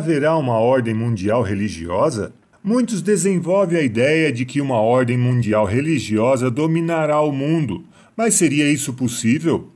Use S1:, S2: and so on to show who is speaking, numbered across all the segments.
S1: haverá uma ordem mundial religiosa? Muitos desenvolvem a ideia de que uma ordem mundial religiosa dominará o mundo, mas seria isso possível?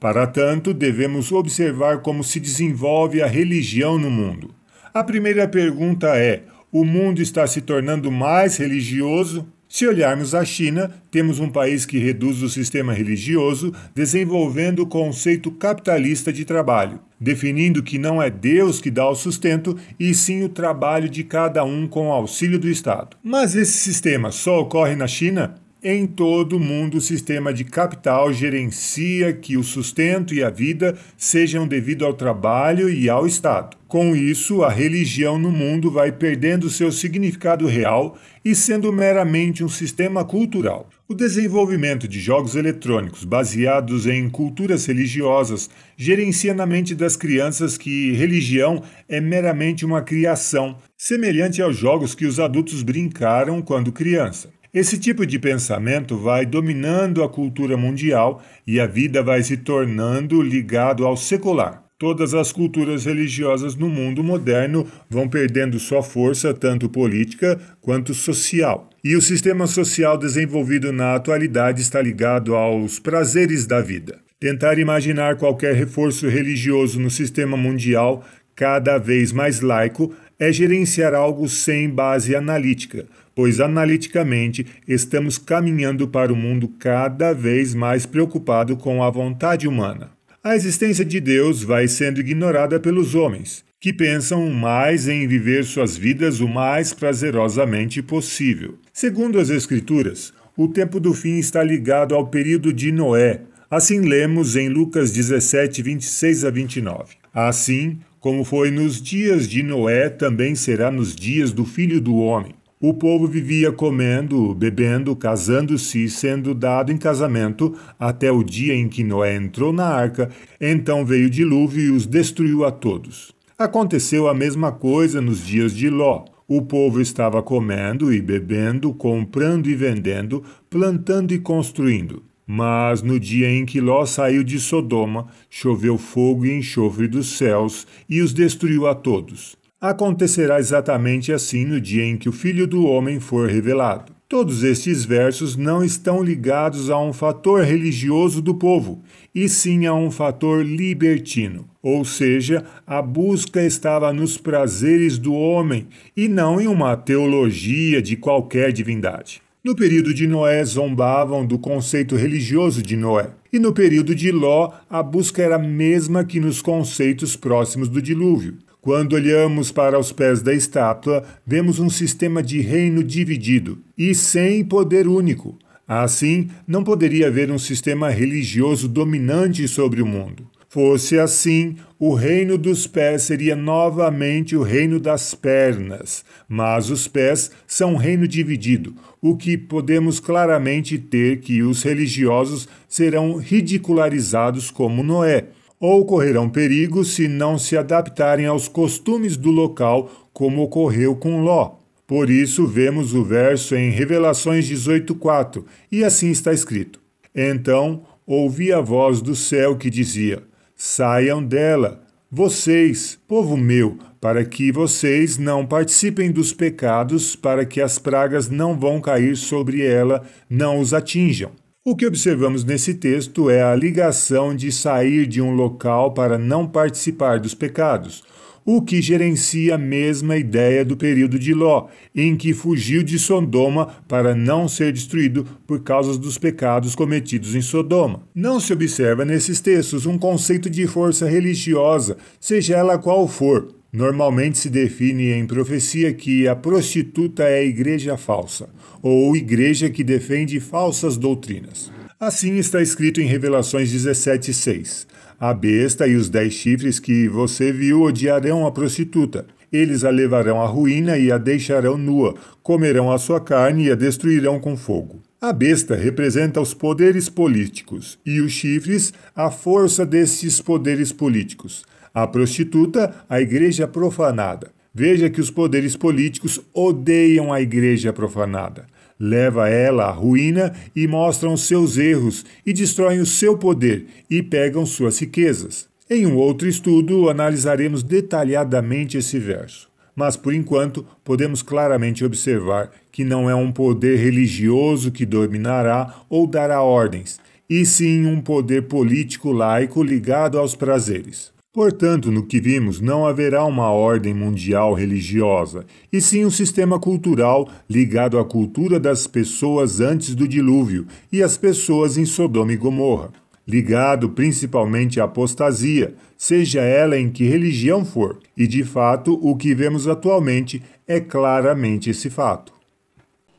S1: Para tanto, devemos observar como se desenvolve a religião no mundo. A primeira pergunta é: o mundo está se tornando mais religioso? Se olharmos a China, temos um país que reduz o sistema religioso, desenvolvendo o conceito capitalista de trabalho, definindo que não é Deus que dá o sustento e sim o trabalho de cada um com o auxílio do Estado. Mas esse sistema só ocorre na China? Em todo o mundo, o sistema de capital gerencia que o sustento e a vida sejam devido ao trabalho e ao Estado. Com isso, a religião no mundo vai perdendo seu significado real e sendo meramente um sistema cultural. O desenvolvimento de jogos eletrônicos baseados em culturas religiosas gerencia na mente das crianças que religião é meramente uma criação, semelhante aos jogos que os adultos brincaram quando criança. Esse tipo de pensamento vai dominando a cultura mundial e a vida vai se tornando ligado ao secular. Todas as culturas religiosas no mundo moderno vão perdendo sua força, tanto política quanto social. E o sistema social desenvolvido na atualidade está ligado aos prazeres da vida. Tentar imaginar qualquer reforço religioso no sistema mundial cada vez mais laico é gerenciar algo sem base analítica, pois analiticamente estamos caminhando para um mundo cada vez mais preocupado com a vontade humana. A existência de Deus vai sendo ignorada pelos homens, que pensam mais em viver suas vidas o mais prazerosamente possível. Segundo as Escrituras, o tempo do fim está ligado ao período de Noé. Assim lemos em Lucas 17, 26 a 29. Assim, como foi nos dias de Noé, também será nos dias do filho do homem. O povo vivia comendo, bebendo, casando-se, e sendo dado em casamento, até o dia em que Noé entrou na arca. Então veio o dilúvio e os destruiu a todos. Aconteceu a mesma coisa nos dias de Ló. O povo estava comendo e bebendo, comprando e vendendo, plantando e construindo. Mas no dia em que Ló saiu de Sodoma, choveu fogo e enxofre dos céus e os destruiu a todos. Acontecerá exatamente assim no dia em que o Filho do Homem for revelado. Todos estes versos não estão ligados a um fator religioso do povo, e sim a um fator libertino, ou seja, a busca estava nos prazeres do homem e não em uma teologia de qualquer divindade. No período de Noé, zombavam do conceito religioso de Noé, e no período de Ló, a busca era a mesma que nos conceitos próximos do dilúvio. Quando olhamos para os pés da estátua, vemos um sistema de reino dividido e sem poder único. Assim, não poderia haver um sistema religioso dominante sobre o mundo. Fosse assim, o reino dos pés seria novamente o reino das pernas, mas os pés são um reino dividido, o que podemos claramente ter que os religiosos serão ridicularizados como Noé, ou correrão perigo se não se adaptarem aos costumes do local, como ocorreu com Ló. Por isso vemos o verso em Revelações 18:4, e assim está escrito: Então ouvi a voz do céu que dizia: Saiam dela, vocês, povo meu, para que vocês não participem dos pecados, para que as pragas não vão cair sobre ela, não os atinjam. O que observamos nesse texto é a ligação de sair de um local para não participar dos pecados o que gerencia a mesma ideia do período de Ló, em que fugiu de Sodoma para não ser destruído por causa dos pecados cometidos em Sodoma. Não se observa nesses textos um conceito de força religiosa, seja ela qual for. Normalmente se define em profecia que a prostituta é a igreja falsa, ou igreja que defende falsas doutrinas. Assim está escrito em Revelações 17,6: A besta e os dez chifres que você viu odiarão a prostituta. Eles a levarão à ruína e a deixarão nua, comerão a sua carne e a destruirão com fogo. A besta representa os poderes políticos e os chifres a força desses poderes políticos. A prostituta, a igreja profanada. Veja que os poderes políticos odeiam a igreja profanada leva ela à ruína e mostram seus erros e destroem o seu poder e pegam suas riquezas. Em um outro estudo, analisaremos detalhadamente esse verso. Mas por enquanto, podemos claramente observar que não é um poder religioso que dominará ou dará ordens, e sim um poder político laico ligado aos prazeres. Portanto, no que vimos, não haverá uma ordem mundial religiosa, e sim um sistema cultural ligado à cultura das pessoas antes do dilúvio e às pessoas em Sodoma e Gomorra, ligado principalmente à apostasia, seja ela em que religião for, e de fato o que vemos atualmente é claramente esse fato.